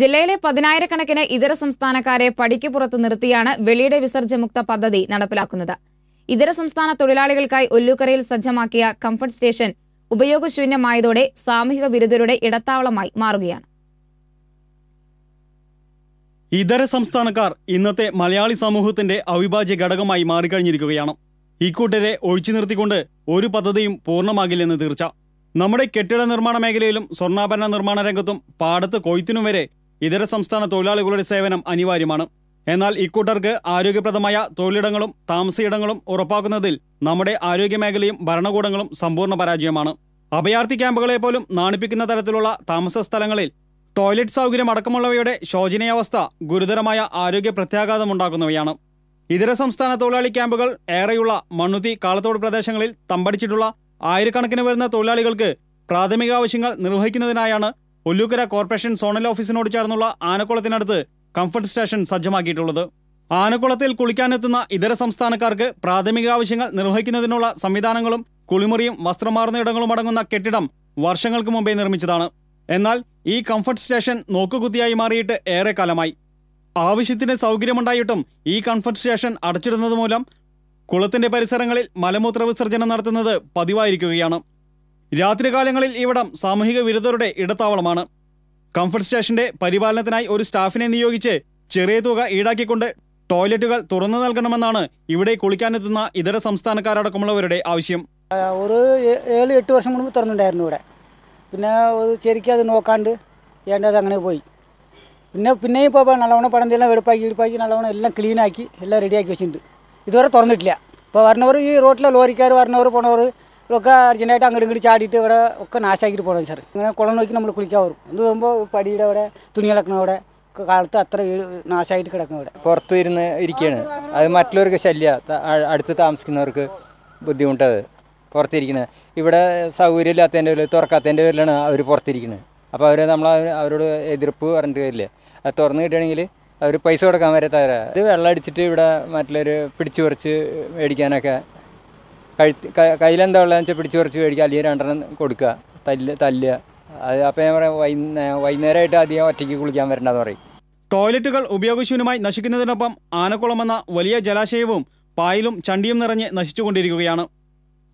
ജില്ലയിലെ പതിനായിരക്കണക്കിന് ഇതര സംസ്ഥാനക്കാരെ പടിക്ക് പുറത്ത് നിർത്തിയാണ് വെളിയുടെ വിസർജ്യമുക്ത പദ്ധതി നടപ്പിലാക്കുന്നത് ഇതര സംസ്ഥാന തൊഴിലാളികൾക്കായി ഒല്ലൂക്കരയിൽ സജ്ജമാക്കിയ കംഫർട്ട് സ്റ്റേഷൻ ഉപയോഗശൂന്യമായതോടെ സാമൂഹിക വിരുദ്ധരുടെ ഇടത്താവളമായി മാറുകയാണ് ഇതര സംസ്ഥാനക്കാർ ഇന്നത്തെ മലയാളി സമൂഹത്തിന്റെ അവിഭാജ്യ ഘടകമായി മാറിക്കഴിഞ്ഞിരിക്കുകയാണ് ഇക്കൂട്ടരെ ഒഴിച്ചു നിർത്തിക്കൊണ്ട് ഒരു പദ്ധതിയും പൂർണ്ണമാകില്ലെന്ന് തീർച്ച നമ്മുടെ കെട്ടിട നിർമ്മാണ മേഖലയിലും സ്വർണ്ണാഭരണ നിർമ്മാണ രംഗത്തും പാടത്ത് കൊയ്ത്തിനും വരെ ഇതര സംസ്ഥാന തൊഴിലാളികളുടെ സേവനം അനിവാര്യമാണ് എന്നാൽ ഇക്കൂട്ടർക്ക് ആരോഗ്യപ്രദമായ തൊഴിലിടങ്ങളും താമസയിടങ്ങളും ഉറപ്പാക്കുന്നതിൽ നമ്മുടെ ആരോഗ്യ മേഖലയും ഭരണകൂടങ്ങളും സമ്പൂർണ്ണ പരാജയമാണ് അഭയാർത്ഥി ക്യാമ്പുകളെ പോലും നാണിപ്പിക്കുന്ന തരത്തിലുള്ള താമസ സ്ഥലങ്ങളിൽ ടോയ്ലറ്റ് സൗകര്യം അടക്കമുള്ളവയുടെ ശോചനീയാവസ്ഥ ഗുരുതരമായ ആരോഗ്യ ഉണ്ടാക്കുന്നവയാണ് ഇതര സംസ്ഥാന തൊഴിലാളി ക്യാമ്പുകൾ ഏറെയുള്ള മണ്ണുത്തി കാളത്തോട് പ്രദേശങ്ങളിൽ തമ്പടിച്ചിട്ടുള്ള ആയിരക്കണക്കിന് വരുന്ന തൊഴിലാളികൾക്ക് പ്രാഥമിക ആവശ്യങ്ങൾ നിർവഹിക്കുന്നതിനായാണ് ഒല്ലൂക്കര കോർപ്പറേഷൻ സോണൽ ഓഫീസിനോട് ചേർന്നുള്ള ആനക്കുളത്തിനടുത്ത് കംഫർട്ട് സ്റ്റേഷൻ സജ്ജമാക്കിയിട്ടുള്ളത് ആനക്കുളത്തിൽ കുളിക്കാനെത്തുന്ന ഇതര സംസ്ഥാനക്കാർക്ക് പ്രാഥമിക ആവശ്യങ്ങൾ നിർവഹിക്കുന്നതിനുള്ള സംവിധാനങ്ങളും കുളിമുറിയും വസ്ത്രമാർന്ന ഇടങ്ങളും അടങ്ങുന്ന കെട്ടിടം വർഷങ്ങൾക്ക് മുമ്പേ നിർമ്മിച്ചതാണ് എന്നാൽ ഈ കംഫർട്ട് സ്റ്റേഷൻ നോക്കുകുത്തിയായി മാറിയിട്ട് ഏറെ കാലമായി ആവശ്യത്തിന് സൗകര്യമുണ്ടായിട്ടും ഈ കംഫർട്ട് സ്റ്റേഷൻ അടച്ചിടുന്നത് മൂലം കുളത്തിന്റെ പരിസരങ്ങളിൽ മലമൂത്ര വിസർജനം നടത്തുന്നത് പതിവായിരിക്കുകയാണ് രാത്രികാലങ്ങളിൽ ഇവിടം സാമൂഹിക വിരുദ്ധരുടെ ഇടത്താവളമാണ് കംഫർട്ട് സ്റ്റേഷന്റെ പരിപാലനത്തിനായി ഒരു സ്റ്റാഫിനെ നിയോഗിച്ച് ചെറിയ തുക ഈടാക്കിക്കൊണ്ട് ടോയ്ലറ്റുകൾ തുറന്നു നൽകണമെന്നാണ് ഇവിടെ കുളിക്കാനെത്തുന്ന ഇതര സംസ്ഥാനക്കാരടക്കമുള്ളവരുടെ ആവശ്യം ഒരു ഏഴ് എട്ട് വർഷം മുൻപ് തുറന്നിട്ടുണ്ടായിരുന്നു ഇവിടെ പിന്നെ ശരിക്കും അത് നോക്കാണ്ട് വേണ്ടത് അങ്ങനെ പോയി പിന്നെ പിന്നെയും ഇപ്പോൾ നല്ലവണ്ണം പടന്തെല്ലാം വെടുപ്പാക്കി വെടുപ്പാക്കി നല്ലവണ്ണം എല്ലാം ക്ലീനാക്കി എല്ലാം റെഡിയാക്കി വെച്ചിട്ടുണ്ട് ഇതുവരെ തുറന്നിട്ടില്ല ഇപ്പോൾ വരണവർ ഈ റോട്ടിലെ ലോറിക്കാർ വരണവർ പോണവർ ഇതൊക്കെ അർജൻറ്റായിട്ട് അങ്ങോട്ട് ചാടിയിട്ട് ഇവിടെ ഒക്കെ നാശാക്കിയിട്ട് പോകണം സാർ ഇങ്ങനെ കുളം നോക്കി നമ്മൾ കുളിക്കാൻ വരും എന്ത് വരുമ്പോൾ പടിയുടെ അവിടെ തുണി കിടക്കണം അവിടെ കാലത്ത് അത്ര നാശമായിട്ട് കിടക്കണം ഇവിടെ പുറത്ത് ഇരുന്ന് ഇരിക്കുകയാണ് അത് മറ്റുള്ളവർക്ക് ശല്യ അടുത്ത് താമസിക്കുന്നവർക്ക് ബുദ്ധിമുട്ടത് പുറത്തിരിക്കണേ ഇവിടെ സൗകര്യം ഇല്ലാത്തതിൻ്റെ പേരിൽ തുറക്കാത്തതിൻ്റെ പേരിലാണ് അവർ പുറത്തിരിക്കുന്നത് അപ്പോൾ അവർ നമ്മൾ അവരോട് എതിർപ്പ് പറഞ്ഞിട്ട് വരില്ലേ അത് തുറന്ന് കിട്ടുകയാണെങ്കിൽ അവർ പൈസ കൊടുക്കാൻ വരെ വരത്തവരാ ഇത് വെള്ളം അടിച്ചിട്ട് ഇവിടെ മറ്റുള്ളവർ പിടിച്ചു പറിച്ച് മേടിക്കാനൊക്കെ കഴുത്ത് കയ്യിലെന്താ ഉള്ളതെന്ന് വെച്ചാൽ പിടിച്ചു പറിച്ച് മേടിക്കുക അല്ലെങ്കിൽ രണ്ടെണ്ണം കൊടുക്കുക തല്ല് തല്ലുക അത് അപ്പോൾ ഞാൻ പറയാം വൈകുന്നേരമായിട്ട് അധികം ഒറ്റയ്ക്ക് കുളിക്കാൻ വരണ്ടെന്ന് പറയും ടോയ്ലറ്റുകൾ ഉപയോഗശൂന്യമായി നശിക്കുന്നതിനൊപ്പം ആനക്കുളം എന്ന വലിയ ജലാശയവും പായലും ചണ്ടിയും നിറഞ്ഞ് നശിച്ചുകൊണ്ടിരിക്കുകയാണ്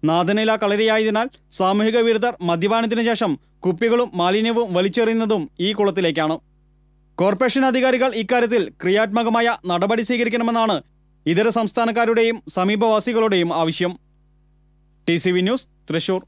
നാദനില കളരിയായതിനാൽ സാമൂഹിക വിരുദ്ധർ മദ്യപാനത്തിനു ശേഷം കുപ്പികളും മാലിന്യവും വലിച്ചെറിയുന്നതും ഈ കുളത്തിലേക്കാണ് കോർപ്പറേഷൻ അധികാരികൾ ഇക്കാര്യത്തിൽ ക്രിയാത്മകമായ നടപടി സ്വീകരിക്കണമെന്നാണ് ഇതര സംസ്ഥാനക്കാരുടെയും സമീപവാസികളുടെയും ആവശ്യം ടി ന്യൂസ് തൃശൂർ